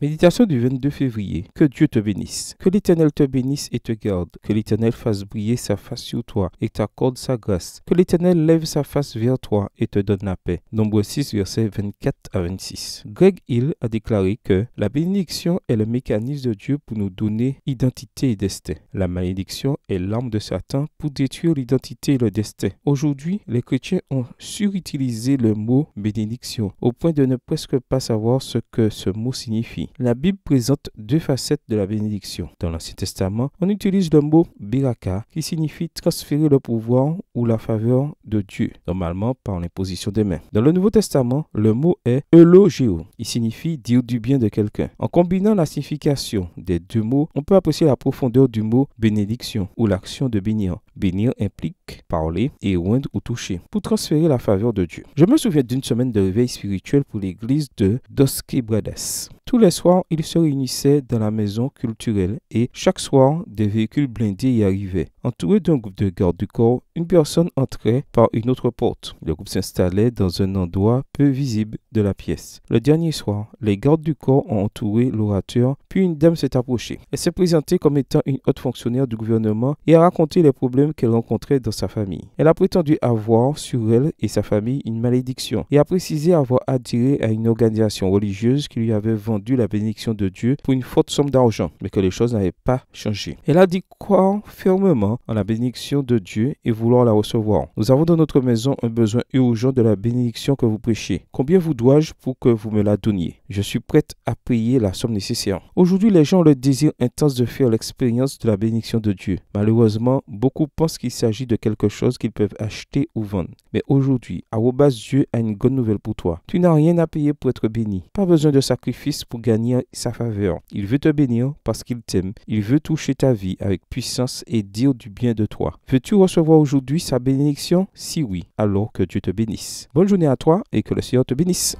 Méditation du 22 février. Que Dieu te bénisse. Que l'Éternel te bénisse et te garde. Que l'Éternel fasse briller sa face sur toi et t'accorde sa grâce. Que l'Éternel lève sa face vers toi et te donne la paix. Nombre 6, versets 24 à 26. Greg Hill a déclaré que la bénédiction est le mécanisme de Dieu pour nous donner identité et destin. La malédiction est l'arme de Satan pour détruire l'identité et le destin. Aujourd'hui, les chrétiens ont surutilisé le mot bénédiction au point de ne presque pas savoir ce que ce mot signifie. La Bible présente deux facettes de la bénédiction. Dans l'Ancien Testament, on utilise le mot biraka qui signifie transférer le pouvoir ou la faveur de Dieu, normalement par l'imposition des mains. Dans le Nouveau Testament, le mot est elogio. Il signifie dire du bien de quelqu'un. En combinant la signification des deux mots, on peut apprécier la profondeur du mot bénédiction ou l'action de bénir. Bénir implique parler et rendre ou toucher pour transférer la faveur de Dieu. Je me souviens d'une semaine de réveil spirituel pour l'église de Doske tous les soirs, ils se réunissaient dans la maison culturelle et chaque soir, des véhicules blindés y arrivaient. Entourés d'un groupe de gardes du corps, une personne entrait par une autre porte. Le groupe s'installait dans un endroit peu visible de la pièce. Le dernier soir, les gardes du corps ont entouré l'orateur, puis une dame s'est approchée. Elle s'est présentée comme étant une haute fonctionnaire du gouvernement et a raconté les problèmes qu'elle rencontrait dans sa famille. Elle a prétendu avoir sur elle et sa famille une malédiction et a précisé avoir adhéré à une organisation religieuse qui lui avait vendu la bénédiction de Dieu pour une forte somme d'argent, mais que les choses n'avaient pas changé. Elle a dit croire fermement en la bénédiction de Dieu et vous la recevoir. Nous avons dans notre maison un besoin urgent de la bénédiction que vous prêchez. Combien vous dois-je pour que vous me la donniez Je suis prête à payer la somme nécessaire. Aujourd'hui, les gens ont le désir intense de faire l'expérience de la bénédiction de Dieu. Malheureusement, beaucoup pensent qu'il s'agit de quelque chose qu'ils peuvent acheter ou vendre. Mais aujourd'hui, Arrobas Dieu a une bonne nouvelle pour toi. Tu n'as rien à payer pour être béni. Pas besoin de sacrifice pour gagner sa faveur. Il veut te bénir parce qu'il t'aime. Il veut toucher ta vie avec puissance et dire du bien de toi. Veux-tu recevoir aujourd'hui sa bénédiction Si oui, alors que Dieu te bénisse. Bonne journée à toi et que le Seigneur te bénisse.